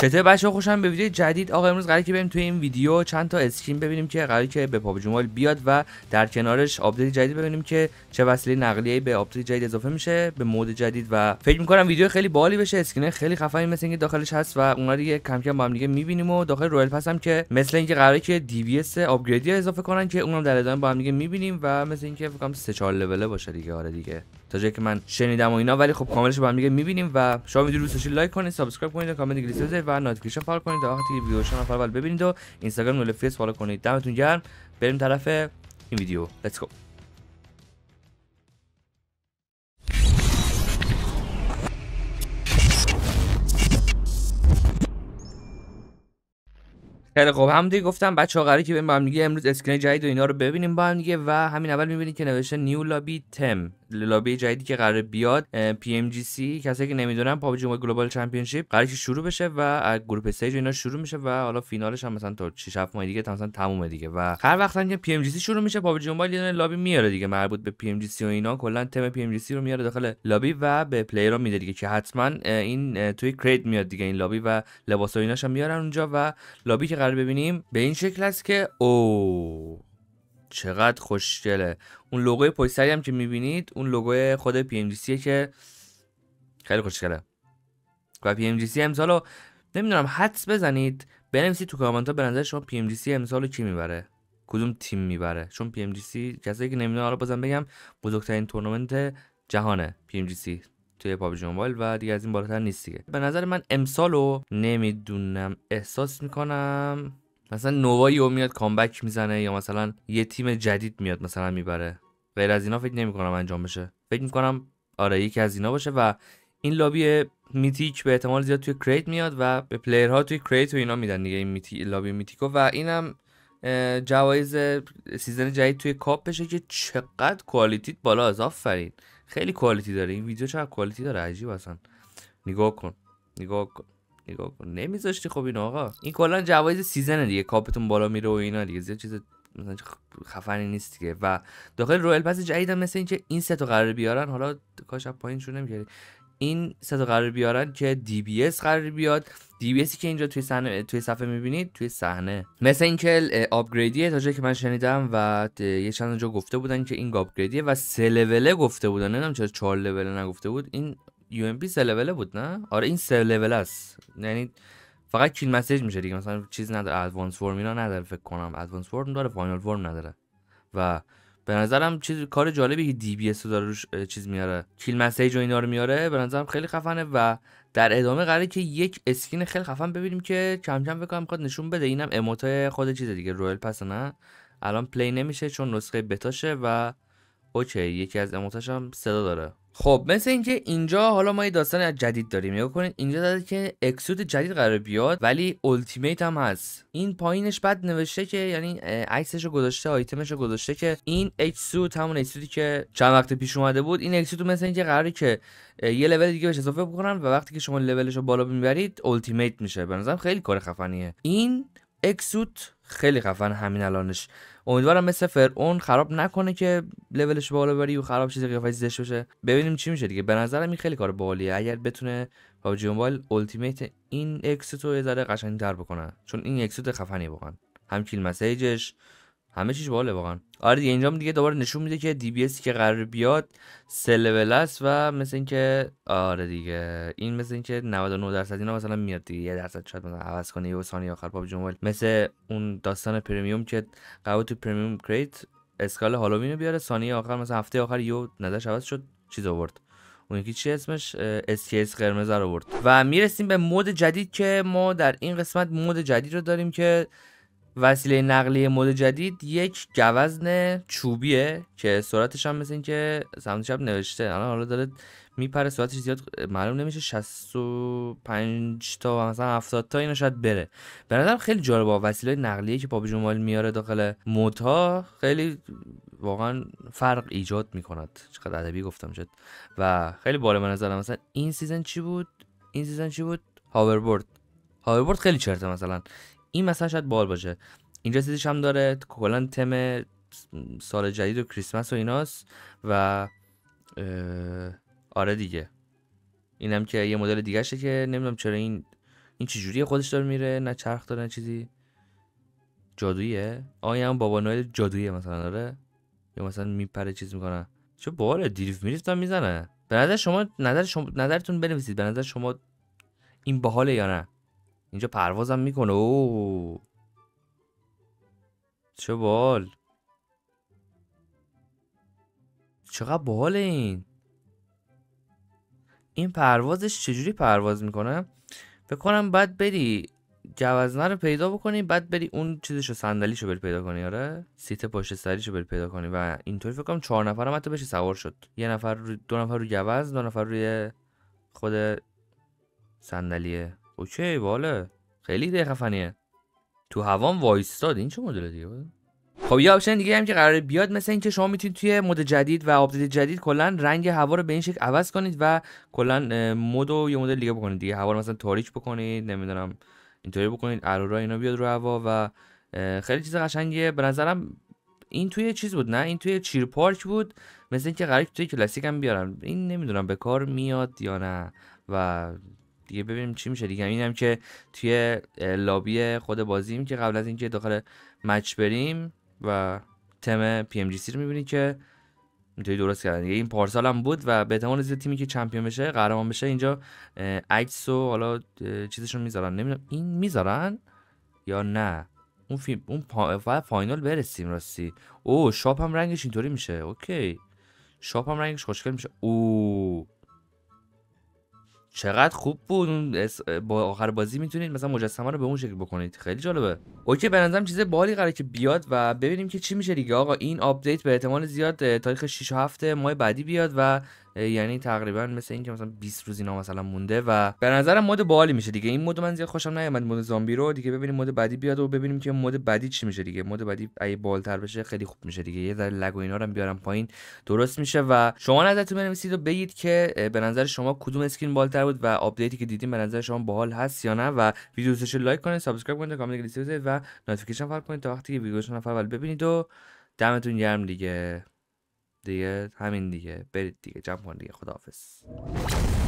چطور بچه خوشم به ویدیو جدید آقا امروز قراره که بریم توی این ویدیو چند تا اسکین ببینیم که قراره که به پاپ جمال بیاد و در کنارش آپدیت جدید ببینیم که چه وسیله نقلیه به آپدیت جدید اضافه میشه به مود جدید و فکر میکنم ویدیو خیلی بالی بشه اسکینه خیلی خفنی مثل اینکه داخلش هست و اونا دیگه کم کم با هم دیگه میبینیم و داخل رویال پس هم که مثل اینکه قراره که دی وی اس اپگریدی اضافه کنن که اونم در ادامه با هم دیگه میبینیم و مثل اینکه فکر کنم 3 4 لوله باشه دیگه آره دیگه تا جایی که من شنیدم و اینا ولی خب کاملش رو با هم دیگه میبینیم و شما ویدیو دوستش لایک کنید سابسکرایب کنید و کامنت انگلیسی بزنید و نوتیفیکیشن فعال کنید تا وقتی که ویدیو شما اول ببینید و اینستاگرام و فیس فالو کنید دمتون گرم بریم طرف این ویدیو لتس گو خیلی هم دیگه گفتم بچه ها قراره که بریم با هم دیگه امروز اسکرین جدید و اینا رو ببینیم با هم دیگه و همین اول میبینید که نوشته نیو لابی تم لابی جدیدی که قرار بیاد سی کسایی که نمیدونن پابجی گلوبال چمپیونشیپ قرار که شروع بشه و از گروپ استیج اینا شروع میشه و حالا فینالش هم مثلا تا 6 7 ماه دیگه مثلا تمومه دیگه و هر وقتا که سی شروع میشه پابجی موبایل یه لابی میاره دیگه مربوط به سی و اینا کلا تم سی رو میاره داخل لابی و به پلیرها میده دیگه که حتما این توی کریت میاد دیگه این لابی و لباس و ایناش هم میارن اونجا و لابی که قرار ببینیم به این شکل است که او چقدر خوشگله اون لوگوی پشت هم که میبینید اون لوگوی خود پی ام که خیلی خوشگله و پی ام امسالو نمیدونم حدس بزنید بنویسید تو کامنت ها به نظر شما پی ام امسالو کی میبره کدوم تیم میبره چون پی ام کسایی که نمیدونم حالا بازم بگم بزرگترین تورنمنت جهانه پی ام توی پابجی موبایل و دیگه از این بالاتر نیست دیگه به نظر من امسالو نمیدونم احساس میکنم مثلا نوایی یو میاد کامبک میزنه یا مثلا یه تیم جدید میاد مثلا میبره غیر از اینا فکر کنم انجام بشه فکر می کنم آره یکی از اینا باشه و این لابی میتیک به احتمال زیاد توی کریت میاد و به پلیرها توی کریت و اینا میدن دیگه این میتی لابی میتیکو و اینم جوایز سیزن جدید توی کاپ بشه که چقدر کوالیتیت بالا از آفرین خیلی کوالیتی داره این ویدیو چقدر کوالیتی داره عجیب اصلا نگاه کن نگاه نگاه کن نمیذاشتی خب این آقا این کلا جوایز سیزنه دیگه کاپتون بالا میره و اینا دیگه زیاد چیز خفنی نیست دیگه و داخل رویل پس جدیدم مثل اینکه این سه تا قرار بیارن حالا کاش از شو نمیکردی این سه تا قرار بیارن که دی بی اس قرار بیاد دی بی اسی که اینجا توی صحنه توی صفحه میبینید توی صحنه مثل اینکه آپگریدیه تا جایی که من شنیدم و یه چند جا گفته بودن که این آپگریدیه و سه لوله گفته بودن نمیدونم چرا چهار لوله نگفته بود این یو ام سه لوله بود نه آره این سه لول است یعنی فقط کیل مسیج میشه دیگه مثلا چیز نداره ادوانس فرم اینا نداره فکر کنم ادوانس فرم داره فاینال فرم نداره و به نظرم چیز کار جالبی که دی بی اس داره روش چیز میاره کیل مسیج و اینا رو میاره به نظرم خیلی خفنه و در ادامه قراره که یک اسکین خیلی خفن ببینیم که کم کم بکنم میخواد نشون بده اینم اموت خود چیز دیگه رویل پس نه الان پلی نمیشه چون نسخه بتاشه و اوکی یکی از اموتاش هم صدا داره خب مثل اینکه اینجا حالا ما یه داستان از جدید داریم نگاه کنید اینجا داده که اکسود جدید قرار بیاد ولی التیمیت هم هست این پایینش بعد نوشته که یعنی عکسش رو گذاشته آیتمش رو گذاشته که این اکسود همون اکسودی که چند وقت پیش اومده بود این اکسود مثل اینکه قراره که یه لول دیگه بهش اضافه بکنن و وقتی که شما لولش رو بالا میبرید التیمیت میشه به خیلی کار خفنیه این اکسوت خیلی خفن همین الانش امیدوارم مثل فرعون خراب نکنه که لولش بالا بری و خراب چیز قیافش زشت بشه ببینیم چی میشه دیگه به نظرم این خیلی کار باحالیه اگر بتونه پابجی موبایل التیمیت این اکسوت رو یه ذره قشنگ‌تر بکنه چون این اکسوت خفنی واقعا هم کیل مسیجش همه چیش باله واقعا آره دیگه هم دیگه دوباره نشون میده که دی بی که قرار بیاد سه است و مثل اینکه آره دیگه این مثل اینکه 99 درصد اینا مثلا میاد دیگه یه درصد شاید مثلا عوض کنه یه ثانیه آخر پاپ جون مثل اون داستان پرمیوم که قبل تو پرمیوم کریت اسکال هالووین رو بیاره ثانیه آخر مثلا هفته آخر یو نظرش عوض شد چیز آورد اون یکی چی اسمش اسکیس قرمز آورد و میرسیم به مود جدید که ما در این قسمت مود جدید رو داریم که وسیله نقلیه مد جدید یک گوزن چوبیه که سرعتش هم مثل اینکه سمت شب نوشته الان حالا داره میپره سرعتش زیاد معلوم نمیشه 65 تا مثلا 70 تا اینو شاید بره به خیلی جالب با وسیله نقلیه که پاپ جمال میاره داخل مودها خیلی واقعا فرق ایجاد میکند چقدر ادبی گفتم شد و خیلی بالا به نظرم مثلا این سیزن چی بود این سیزن چی بود هاوربورد هاوربورد خیلی چرته مثلا این مثلا شاید بال باشه اینجا چیزیش هم داره کلا تم سال جدید و کریسمس و ایناست و آره دیگه اینم که یه مدل دیگه شه که نمیدونم چرا این این چجوری خودش داره میره نه چرخ داره نه چیزی جادویه آیا هم بابا نایل جادویه مثلا داره یا مثلا میپره چیز میکنه چه باله دیریف میریفتم میزنه به نظر شما نظر شما نظرتون بنویسید به نظر شما این باحاله یا نه اینجا پروازم میکنه او چه بال چقدر بال این این پروازش چجوری پرواز میکنه فکر کنم بعد بری جوزنه رو پیدا بکنی بعد بری اون چیزشو صندلیشو بری پیدا کنی آره سیت پشت سریشو بری پیدا کنی و اینطوری فکر کنم چهار هم حتی بشه سوار شد یه نفر دو نفر رو جوز دو نفر روی خود صندلیه اوکی واله خیلی ایده خفنیه تو هوام وایستاد این چه مدل دیگه خب یه آپشن دیگه هم که قرار بیاد مثل اینکه شما میتونید توی مود جدید و آپدیت جدید کلا رنگ هوا رو به این شکل عوض کنید و کلا مود رو یه مدل دیگه بکنید دیگه هوا رو مثلا تاریک بکنید نمیدونم اینطوری بکنید ارورا اینا بیاد رو هوا و خیلی چیز قشنگیه به نظرم این توی چیز بود نه این توی چیر پارک بود مثل اینکه قرار توی کلاسیک هم این نمیدونم به کار میاد یا نه و دیگه ببینیم چی میشه دیگه اینم که توی لابی خود بازیم که قبل از اینکه داخل مچ بریم و تم پی ام جی سی رو میبینید که اینطوری درست کردن این پارسال هم بود و به احتمال زیاد تیمی که چمپیون بشه قهرمان بشه اینجا عکس و حالا چیزشون میذارن نمیدونم این میذارن یا نه اون فیلم اون فاینال برسیم راستی او شاپ هم رنگش اینطوری میشه اوکی شاپ هم رنگش خوشگل میشه او چقدر خوب بود با آخر بازی میتونید مثلا مجسمه رو به اون شکل بکنید خیلی جالبه اوکی بنظرم چیز بالی قراره که بیاد و ببینیم که چی میشه دیگه آقا این آپدیت به احتمال زیاد تاریخ 6 و 7 ماه بعدی بیاد و یعنی تقریبا مثل اینکه مثلا 20 روز اینا مثلا مونده و به نظرم مود بالی میشه دیگه این مود من زیاد خوشم نیومد مود زامبی رو دیگه ببینیم مود بعدی بیاد و ببینیم که مود بعدی چی میشه دیگه مود بعدی اگه بالتر بشه خیلی خوب میشه دیگه یه ذره لگ و اینا رو بیارم پایین درست میشه و شما نظرتون بنویسید و بگید که به نظر شما کدوم اسکین بالتر بود و آپدیتی که دیدیم به نظر شما باحال هست یا نه و ویدیو رو لایک کنید سابسکرایب کنید کامنت انگلیسی و نوتیفیکیشن فعال کنید تا وقتی که ویدیوشون فعال ببینید و دمتون گرم دیگه دیگه همین دیگه برید دیگه جمع کن دیگه خداحافظ